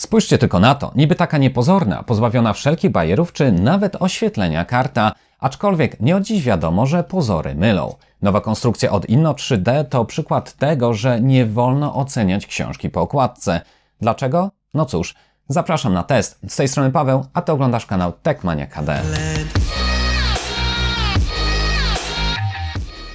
Spójrzcie tylko na to, niby taka niepozorna, pozbawiona wszelkich bajerów czy nawet oświetlenia karta, aczkolwiek nie od dziś wiadomo, że pozory mylą. Nowa konstrukcja od Inno 3D to przykład tego, że nie wolno oceniać książki po okładce. Dlaczego? No cóż, zapraszam na test. Z tej strony Paweł, a ty oglądasz kanał Techmania KD.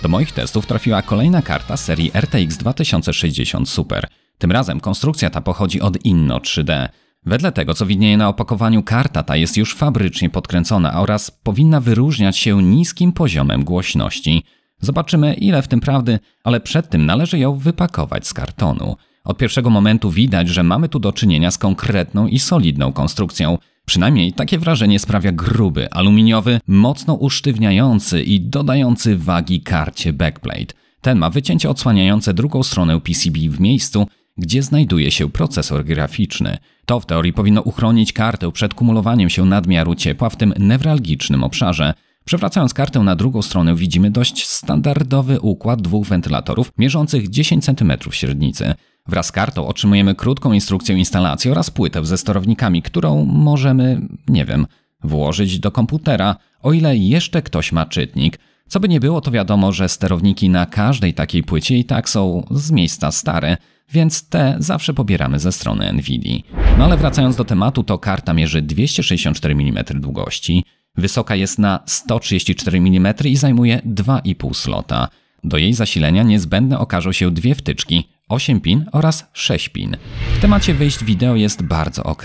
Do moich testów trafiła kolejna karta serii RTX 2060 Super – tym razem konstrukcja ta pochodzi od Inno 3D. Wedle tego, co widnieje na opakowaniu, karta ta jest już fabrycznie podkręcona oraz powinna wyróżniać się niskim poziomem głośności. Zobaczymy, ile w tym prawdy, ale przed tym należy ją wypakować z kartonu. Od pierwszego momentu widać, że mamy tu do czynienia z konkretną i solidną konstrukcją. Przynajmniej takie wrażenie sprawia gruby, aluminiowy, mocno usztywniający i dodający wagi karcie backplate. Ten ma wycięcie odsłaniające drugą stronę PCB w miejscu, gdzie znajduje się procesor graficzny. To w teorii powinno uchronić kartę przed kumulowaniem się nadmiaru ciepła w tym newralgicznym obszarze. Przewracając kartę na drugą stronę widzimy dość standardowy układ dwóch wentylatorów mierzących 10 cm średnicy. Wraz z kartą otrzymujemy krótką instrukcję instalacji oraz płytę ze sterownikami, którą możemy, nie wiem, włożyć do komputera, o ile jeszcze ktoś ma czytnik. Co by nie było, to wiadomo, że sterowniki na każdej takiej płycie i tak są z miejsca stare więc te zawsze pobieramy ze strony NVIDII. No ale wracając do tematu, to karta mierzy 264 mm długości, wysoka jest na 134 mm i zajmuje 2,5 slota. Do jej zasilenia niezbędne okażą się dwie wtyczki, 8 pin oraz 6 pin. W temacie wyjść wideo jest bardzo ok.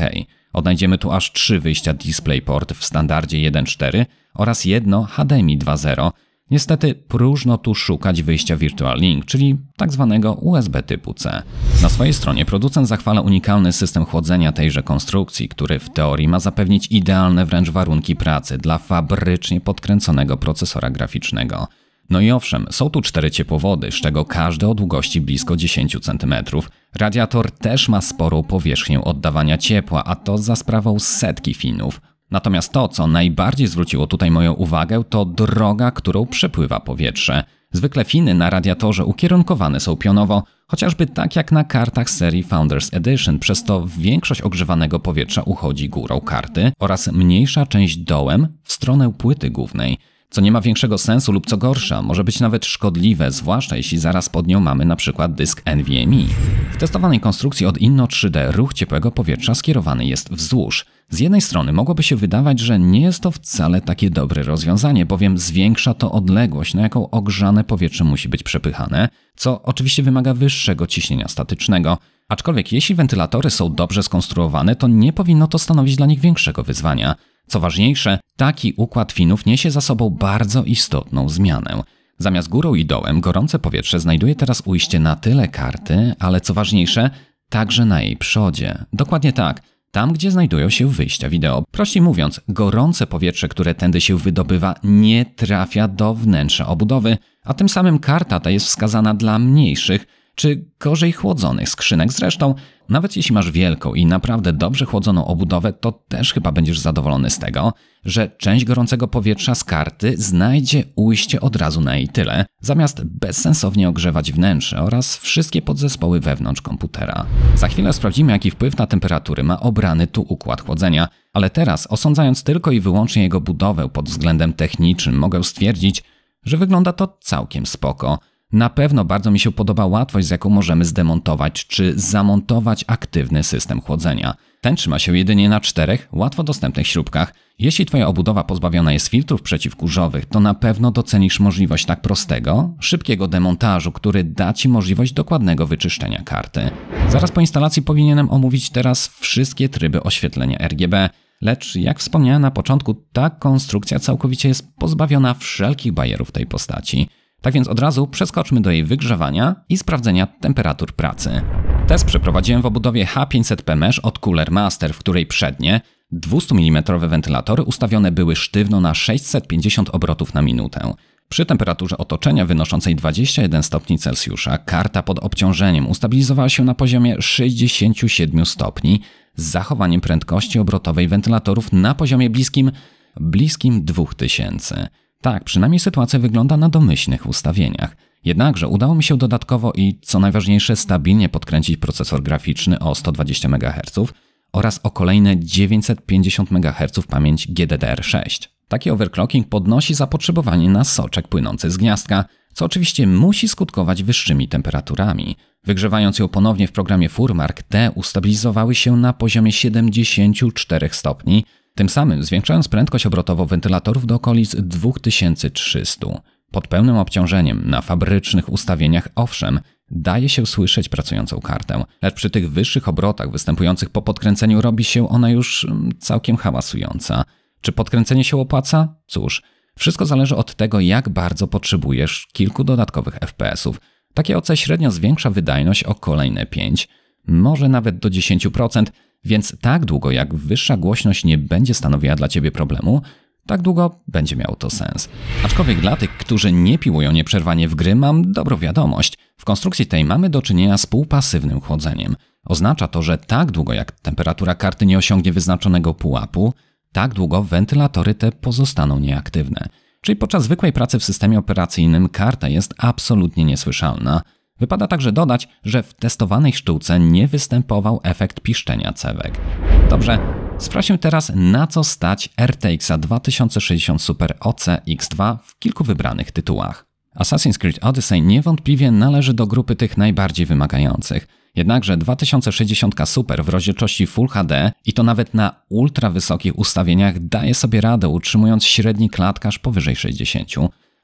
Odnajdziemy tu aż trzy wyjścia DisplayPort w standardzie 1.4 oraz jedno HDMI 2.0, Niestety próżno tu szukać wyjścia virtual link, czyli tzw. Tak USB typu C. Na swojej stronie producent zachwala unikalny system chłodzenia tejże konstrukcji, który w teorii ma zapewnić idealne wręcz warunki pracy dla fabrycznie podkręconego procesora graficznego. No i owszem, są tu cztery ciepłowody, z czego każdy o długości blisko 10 cm. Radiator też ma sporą powierzchnię oddawania ciepła, a to za sprawą setki finów. Natomiast to, co najbardziej zwróciło tutaj moją uwagę, to droga, którą przepływa powietrze. Zwykle finy na radiatorze ukierunkowane są pionowo, chociażby tak jak na kartach serii Founders Edition, przez to większość ogrzewanego powietrza uchodzi górą karty oraz mniejsza część dołem w stronę płyty głównej co nie ma większego sensu lub co gorsza, może być nawet szkodliwe, zwłaszcza jeśli zaraz pod nią mamy np. dysk NVMe. W testowanej konstrukcji od Inno 3D ruch ciepłego powietrza skierowany jest wzdłuż. Z jednej strony mogłoby się wydawać, że nie jest to wcale takie dobre rozwiązanie, bowiem zwiększa to odległość, na jaką ogrzane powietrze musi być przepychane, co oczywiście wymaga wyższego ciśnienia statycznego. Aczkolwiek jeśli wentylatory są dobrze skonstruowane, to nie powinno to stanowić dla nich większego wyzwania. Co ważniejsze, taki układ finów niesie za sobą bardzo istotną zmianę. Zamiast górą i dołem gorące powietrze znajduje teraz ujście na tyle karty, ale co ważniejsze, także na jej przodzie. Dokładnie tak tam gdzie znajdują się wyjścia wideo. Prościej mówiąc, gorące powietrze, które tędy się wydobywa, nie trafia do wnętrza obudowy, a tym samym karta ta jest wskazana dla mniejszych czy gorzej chłodzonych skrzynek. Zresztą nawet jeśli masz wielką i naprawdę dobrze chłodzoną obudowę, to też chyba będziesz zadowolony z tego, że część gorącego powietrza z karty znajdzie ujście od razu na jej tyle, zamiast bezsensownie ogrzewać wnętrze oraz wszystkie podzespoły wewnątrz komputera. Za chwilę sprawdzimy, jaki wpływ na temperatury ma obrany tu układ chłodzenia, ale teraz, osądzając tylko i wyłącznie jego budowę pod względem technicznym, mogę stwierdzić, że wygląda to całkiem spoko – na pewno bardzo mi się podoba łatwość, z jaką możemy zdemontować czy zamontować aktywny system chłodzenia. Ten trzyma się jedynie na czterech łatwo dostępnych śrubkach. Jeśli Twoja obudowa pozbawiona jest filtrów przeciwkurzowych, to na pewno docenisz możliwość tak prostego, szybkiego demontażu, który da Ci możliwość dokładnego wyczyszczenia karty. Zaraz po instalacji powinienem omówić teraz wszystkie tryby oświetlenia RGB. Lecz jak wspomniałem na początku, ta konstrukcja całkowicie jest pozbawiona wszelkich bajerów tej postaci. Tak więc od razu przeskoczmy do jej wygrzewania i sprawdzenia temperatur pracy. Test przeprowadziłem w obudowie H500P Mesh od Cooler Master, w której przednie 200 mm wentylatory ustawione były sztywno na 650 obrotów na minutę. Przy temperaturze otoczenia wynoszącej 21 stopni Celsjusza karta pod obciążeniem ustabilizowała się na poziomie 67 stopni z zachowaniem prędkości obrotowej wentylatorów na poziomie bliskim bliskim 2000. Tak, przynajmniej sytuacja wygląda na domyślnych ustawieniach. Jednakże udało mi się dodatkowo i, co najważniejsze, stabilnie podkręcić procesor graficzny o 120 MHz oraz o kolejne 950 MHz pamięć GDDR6. Taki overclocking podnosi zapotrzebowanie na soczek płynący z gniazdka, co oczywiście musi skutkować wyższymi temperaturami. Wygrzewając ją ponownie w programie Furmark, te ustabilizowały się na poziomie 74 stopni, tym samym zwiększając prędkość obrotową wentylatorów do okolic 2300. Pod pełnym obciążeniem, na fabrycznych ustawieniach owszem, daje się słyszeć pracującą kartę, lecz przy tych wyższych obrotach występujących po podkręceniu robi się ona już mm, całkiem hałasująca. Czy podkręcenie się opłaca? Cóż, wszystko zależy od tego, jak bardzo potrzebujesz kilku dodatkowych FPS-ów. Takie OC średnio zwiększa wydajność o kolejne 5, może nawet do 10%, więc tak długo jak wyższa głośność nie będzie stanowiła dla Ciebie problemu, tak długo będzie miał to sens. Aczkolwiek dla tych, którzy nie piłują nieprzerwanie w gry, mam dobrą wiadomość. W konstrukcji tej mamy do czynienia z półpasywnym chłodzeniem. Oznacza to, że tak długo jak temperatura karty nie osiągnie wyznaczonego pułapu, tak długo wentylatory te pozostaną nieaktywne. Czyli podczas zwykłej pracy w systemie operacyjnym karta jest absolutnie niesłyszalna, Wypada także dodać, że w testowanej sztuce nie występował efekt piszczenia cewek. Dobrze, sprawdźmy teraz na co stać RTX 2060 Super OC X2 w kilku wybranych tytułach. Assassin's Creed Odyssey niewątpliwie należy do grupy tych najbardziej wymagających. Jednakże 2060 Super w rozdzielczości Full HD i to nawet na ultra wysokich ustawieniach daje sobie radę utrzymując średni klatkaż powyżej 60.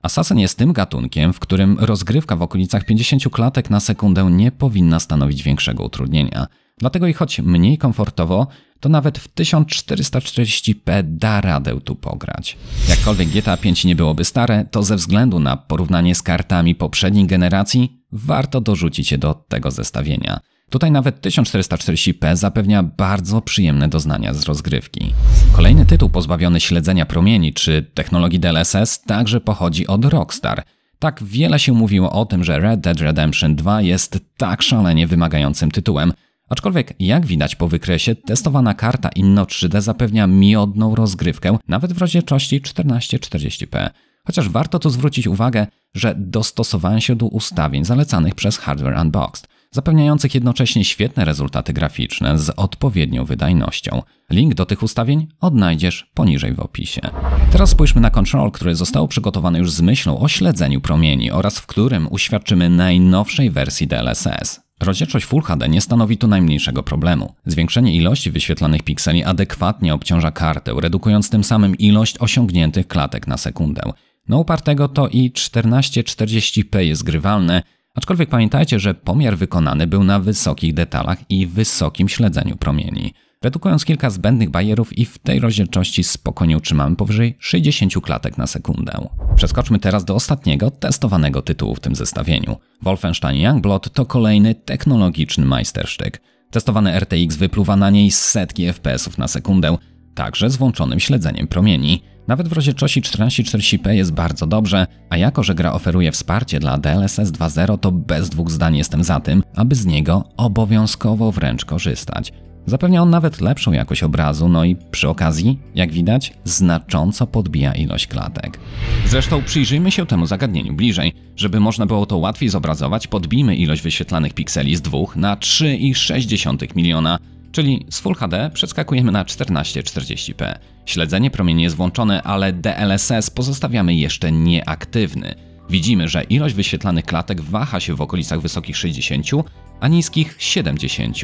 Assassin jest tym gatunkiem, w którym rozgrywka w okolicach 50 klatek na sekundę nie powinna stanowić większego utrudnienia. Dlatego i choć mniej komfortowo, to nawet w 1440p da radę tu pograć. Jakkolwiek GTA 5 nie byłoby stare, to ze względu na porównanie z kartami poprzedniej generacji warto dorzucić je do tego zestawienia. Tutaj nawet 1440p zapewnia bardzo przyjemne doznania z rozgrywki. Kolejny tytuł pozbawiony śledzenia promieni czy technologii DLSS także pochodzi od Rockstar. Tak wiele się mówiło o tym, że Red Dead Redemption 2 jest tak szalenie wymagającym tytułem, Aczkolwiek, jak widać po wykresie, testowana karta Inno 3D zapewnia miodną rozgrywkę, nawet w rozdzielczości 1440p. Chociaż warto tu zwrócić uwagę, że dostosowałem się do ustawień zalecanych przez Hardware Unboxed zapewniających jednocześnie świetne rezultaty graficzne z odpowiednią wydajnością. Link do tych ustawień odnajdziesz poniżej w opisie. Teraz spójrzmy na control, który został przygotowany już z myślą o śledzeniu promieni oraz w którym uświadczymy najnowszej wersji DLSS. Rozdzielczość Full HD nie stanowi tu najmniejszego problemu. Zwiększenie ilości wyświetlanych pikseli adekwatnie obciąża kartę, redukując tym samym ilość osiągniętych klatek na sekundę. No upartego to i 1440p jest grywalne, Aczkolwiek pamiętajcie, że pomiar wykonany był na wysokich detalach i wysokim śledzeniu promieni. Redukując kilka zbędnych barierów i w tej rozdzielczości spokojnie utrzymamy powyżej 60 klatek na sekundę. Przeskoczmy teraz do ostatniego testowanego tytułu w tym zestawieniu. Wolfenstein Youngblood to kolejny technologiczny majstersztyk. Testowane RTX wypluwa na niej setki FPS-ów na sekundę, także z włączonym śledzeniem promieni. Nawet w rozdzielczości 1440p jest bardzo dobrze, a jako, że gra oferuje wsparcie dla DLSS 2.0, to bez dwóch zdań jestem za tym, aby z niego obowiązkowo wręcz korzystać. Zapewnia on nawet lepszą jakość obrazu, no i przy okazji, jak widać, znacząco podbija ilość klatek. Zresztą przyjrzyjmy się temu zagadnieniu bliżej. Żeby można było to łatwiej zobrazować, podbijmy ilość wyświetlanych pikseli z 2 na 3,6 miliona, czyli z Full HD przeskakujemy na 1440p. Śledzenie promieni jest włączone, ale DLSS pozostawiamy jeszcze nieaktywny. Widzimy, że ilość wyświetlanych klatek waha się w okolicach wysokich 60, a niskich 70.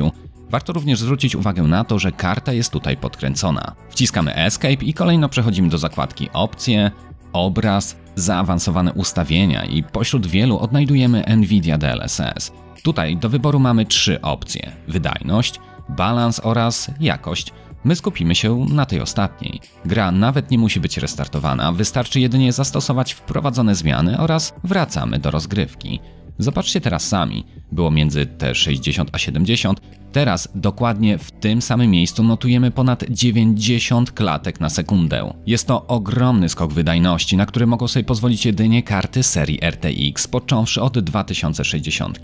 Warto również zwrócić uwagę na to, że karta jest tutaj podkręcona. Wciskamy Escape i kolejno przechodzimy do zakładki Opcje, Obraz, Zaawansowane ustawienia i pośród wielu odnajdujemy NVIDIA DLSS. Tutaj do wyboru mamy trzy opcje: wydajność, balans oraz jakość. My skupimy się na tej ostatniej. Gra nawet nie musi być restartowana, wystarczy jedynie zastosować wprowadzone zmiany oraz wracamy do rozgrywki. Zobaczcie teraz sami, było między T60 a 70, teraz dokładnie w tym samym miejscu notujemy ponad 90 klatek na sekundę. Jest to ogromny skok wydajności, na który mogą sobie pozwolić jedynie karty serii RTX, począwszy od 2060.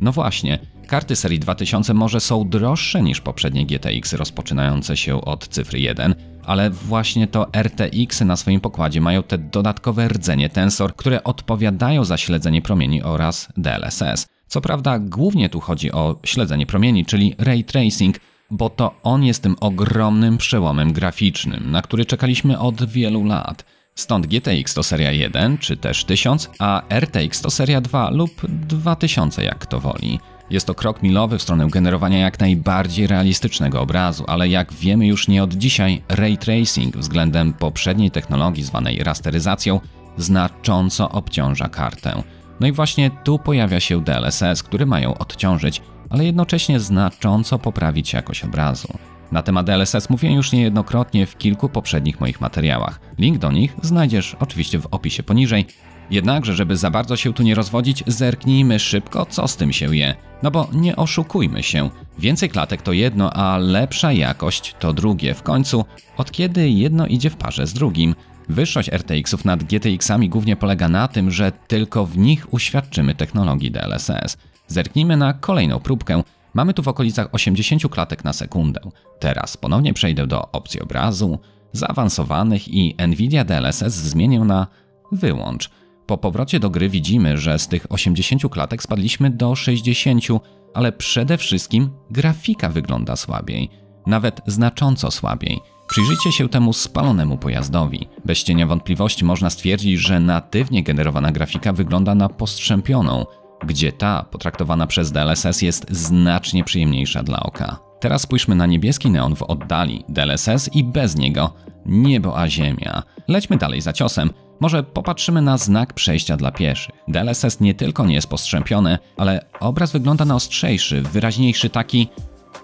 No właśnie, karty serii 2000 może są droższe niż poprzednie GTX rozpoczynające się od cyfry 1, ale właśnie to RTX na swoim pokładzie mają te dodatkowe rdzenie tensor, które odpowiadają za śledzenie promieni oraz DLSS. Co prawda głównie tu chodzi o śledzenie promieni, czyli ray tracing, bo to on jest tym ogromnym przełomem graficznym, na który czekaliśmy od wielu lat. Stąd GTX to seria 1 czy też 1000, a RTX to seria 2 lub 2000 jak kto woli. Jest to krok milowy w stronę generowania jak najbardziej realistycznego obrazu, ale jak wiemy już nie od dzisiaj, ray tracing względem poprzedniej technologii zwanej rasteryzacją znacząco obciąża kartę. No i właśnie tu pojawia się DLSS, który mają odciążyć, ale jednocześnie znacząco poprawić jakość obrazu. Na temat DLSS mówiłem już niejednokrotnie w kilku poprzednich moich materiałach. Link do nich znajdziesz oczywiście w opisie poniżej. Jednakże, żeby za bardzo się tu nie rozwodzić, zerknijmy szybko, co z tym się je. No bo nie oszukujmy się, więcej klatek to jedno, a lepsza jakość to drugie. W końcu, od kiedy jedno idzie w parze z drugim? Wyższość RTX-ów nad GTX-ami głównie polega na tym, że tylko w nich uświadczymy technologii DLSS. Zerknijmy na kolejną próbkę. Mamy tu w okolicach 80 klatek na sekundę. Teraz ponownie przejdę do opcji obrazu, zaawansowanych i Nvidia DLSS zmienię na wyłącz. Po powrocie do gry widzimy, że z tych 80 klatek spadliśmy do 60, ale przede wszystkim grafika wygląda słabiej. Nawet znacząco słabiej. Przyjrzyjcie się temu spalonemu pojazdowi. Bez cienia wątpliwości można stwierdzić, że natywnie generowana grafika wygląda na postrzępioną gdzie ta, potraktowana przez DLSS, jest znacznie przyjemniejsza dla oka. Teraz spójrzmy na niebieski neon w oddali, DLSS i bez niego, niebo a ziemia. Lećmy dalej za ciosem. Może popatrzymy na znak przejścia dla pieszych. DLSS nie tylko nie jest postrzępiony, ale obraz wygląda na ostrzejszy, wyraźniejszy, taki,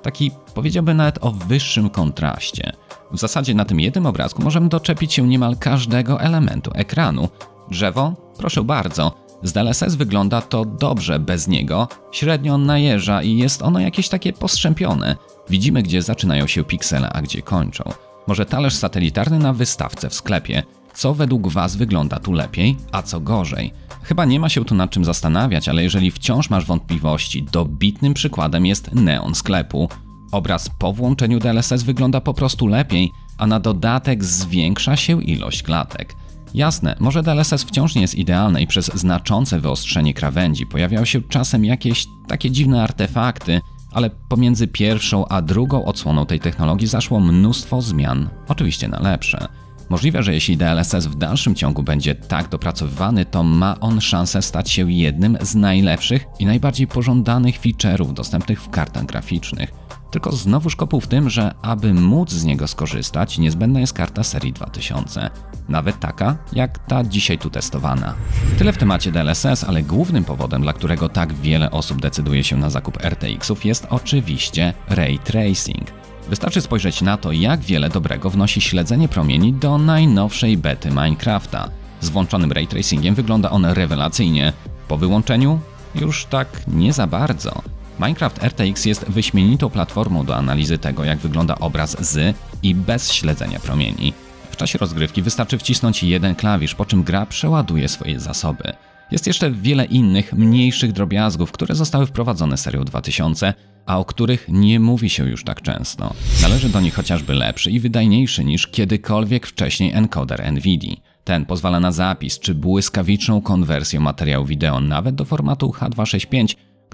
taki powiedziałbym nawet o wyższym kontraście. W zasadzie na tym jednym obrazku możemy doczepić się niemal każdego elementu ekranu. Drzewo? Proszę bardzo. Z DLSS wygląda to dobrze bez niego, średnio najeża i jest ono jakieś takie postrzępione. Widzimy gdzie zaczynają się piksele, a gdzie kończą. Może talerz satelitarny na wystawce w sklepie. Co według Was wygląda tu lepiej, a co gorzej? Chyba nie ma się tu nad czym zastanawiać, ale jeżeli wciąż masz wątpliwości, dobitnym przykładem jest neon sklepu. Obraz po włączeniu DLSS wygląda po prostu lepiej, a na dodatek zwiększa się ilość klatek. Jasne, może DLSS wciąż nie jest idealny i przez znaczące wyostrzenie krawędzi pojawiały się czasem jakieś takie dziwne artefakty, ale pomiędzy pierwszą a drugą odsłoną tej technologii zaszło mnóstwo zmian, oczywiście na lepsze. Możliwe, że jeśli DLSS w dalszym ciągu będzie tak dopracowywany, to ma on szansę stać się jednym z najlepszych i najbardziej pożądanych feature'ów dostępnych w kartach graficznych. Tylko znowu kopuł w tym, że aby móc z niego skorzystać, niezbędna jest karta serii 2000. Nawet taka, jak ta dzisiaj tu testowana. Tyle w temacie DLSS, ale głównym powodem, dla którego tak wiele osób decyduje się na zakup RTX-ów jest oczywiście ray tracing. Wystarczy spojrzeć na to, jak wiele dobrego wnosi śledzenie promieni do najnowszej bety Minecrafta. Z włączonym ray tracingiem wygląda on rewelacyjnie. Po wyłączeniu? Już tak nie za bardzo. Minecraft RTX jest wyśmienitą platformą do analizy tego, jak wygląda obraz z i bez śledzenia promieni. W czasie rozgrywki wystarczy wcisnąć jeden klawisz, po czym gra przeładuje swoje zasoby. Jest jeszcze wiele innych, mniejszych drobiazgów, które zostały wprowadzone serią 2000, a o których nie mówi się już tak często. Należy do nich chociażby lepszy i wydajniejszy niż kiedykolwiek wcześniej encoder NVIDII. Ten pozwala na zapis czy błyskawiczną konwersję materiału wideo nawet do formatu H265,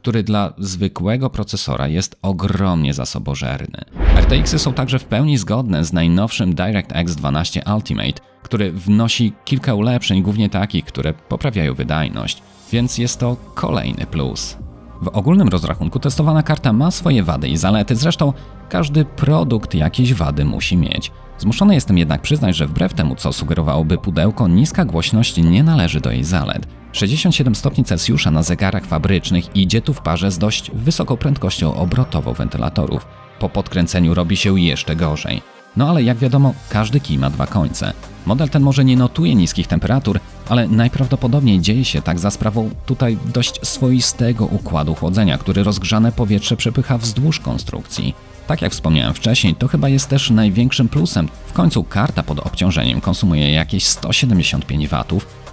który dla zwykłego procesora jest ogromnie zasobożerny. RTX-y są także w pełni zgodne z najnowszym DirectX 12 Ultimate, który wnosi kilka ulepszeń, głównie takich, które poprawiają wydajność, więc jest to kolejny plus. W ogólnym rozrachunku testowana karta ma swoje wady i zalety, zresztą każdy produkt jakieś wady musi mieć. Zmuszony jestem jednak przyznać, że wbrew temu, co sugerowałoby pudełko, niska głośność nie należy do jej zalet. 67 stopni Celsjusza na zegarach fabrycznych idzie tu w parze z dość wysoką prędkością obrotową wentylatorów. Po podkręceniu robi się jeszcze gorzej. No ale jak wiadomo, każdy kij ma dwa końce. Model ten może nie notuje niskich temperatur, ale najprawdopodobniej dzieje się tak za sprawą tutaj dość swoistego układu chłodzenia, który rozgrzane powietrze przepycha wzdłuż konstrukcji. Tak jak wspomniałem wcześniej, to chyba jest też największym plusem. W końcu karta pod obciążeniem konsumuje jakieś 175 W,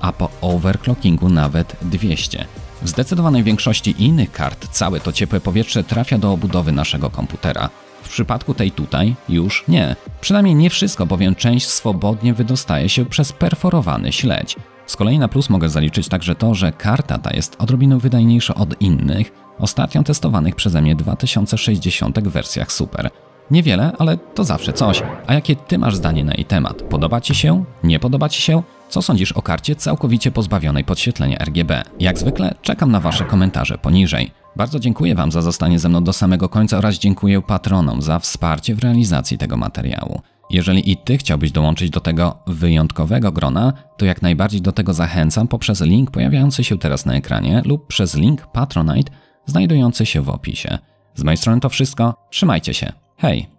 a po overclockingu nawet 200. W zdecydowanej większości innych kart całe to ciepłe powietrze trafia do obudowy naszego komputera. W przypadku tej tutaj już nie. Przynajmniej nie wszystko, bowiem część swobodnie wydostaje się przez perforowany śledź. Z kolei na plus mogę zaliczyć także to, że karta ta jest odrobinę wydajniejsza od innych, ostatnio testowanych przeze mnie 2060 wersjach Super. Niewiele, ale to zawsze coś. A jakie Ty masz zdanie na jej temat? Podoba Ci się? Nie podoba Ci się? Co sądzisz o karcie całkowicie pozbawionej podświetlenia RGB? Jak zwykle czekam na Wasze komentarze poniżej. Bardzo dziękuję Wam za zostanie ze mną do samego końca oraz dziękuję patronom za wsparcie w realizacji tego materiału. Jeżeli i Ty chciałbyś dołączyć do tego wyjątkowego grona, to jak najbardziej do tego zachęcam poprzez link pojawiający się teraz na ekranie lub przez link Patronite, znajdujący się w opisie. Z mojej strony to wszystko. Trzymajcie się. Hej!